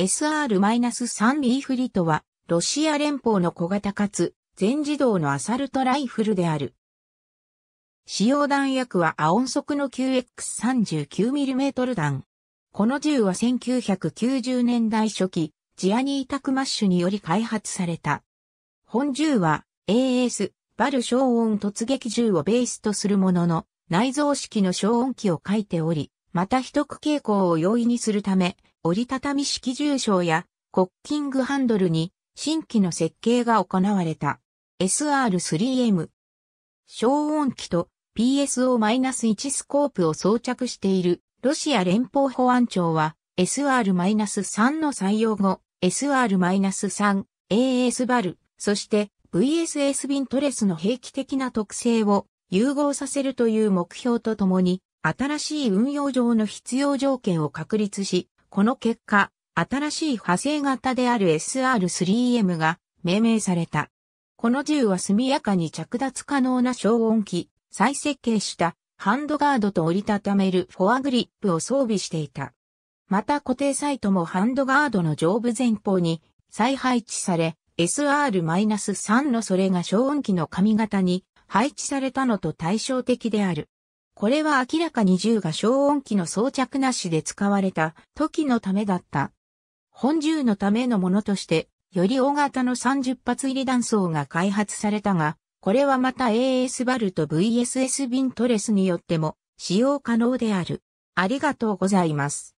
SR-3 リーフリとは、ロシア連邦の小型かつ、全自動のアサルトライフルである。使用弾薬はアオン速の QX39mm 弾。この銃は1990年代初期、ジアニー・タクマッシュにより開発された。本銃は AS、バル消音突撃銃をベースとするものの、内蔵式の消音器を書いており、また秘匿傾向を容易にするため、折りたたみ式重賞やコッキングハンドルに新規の設計が行われた。SR3M。消音器と PSO-1 スコープを装着しているロシア連邦保安庁は SR-3 の採用後 SR-3 AS バル、そして VSS ビントレスの兵器的な特性を融合させるという目標とともに新しい運用上の必要条件を確立しこの結果、新しい派生型である SR3M が命名された。この銃は速やかに着脱可能な消音器、再設計したハンドガードと折りたためるフォアグリップを装備していた。また固定サイトもハンドガードの上部前方に再配置され、SR-3 のそれが消音器の髪型に配置されたのと対照的である。これは明らかに銃が消音器の装着なしで使われた時のためだった。本銃のためのものとして、より大型の30発入り弾倉が開発されたが、これはまた AS バルト VSS ビントレスによっても使用可能である。ありがとうございます。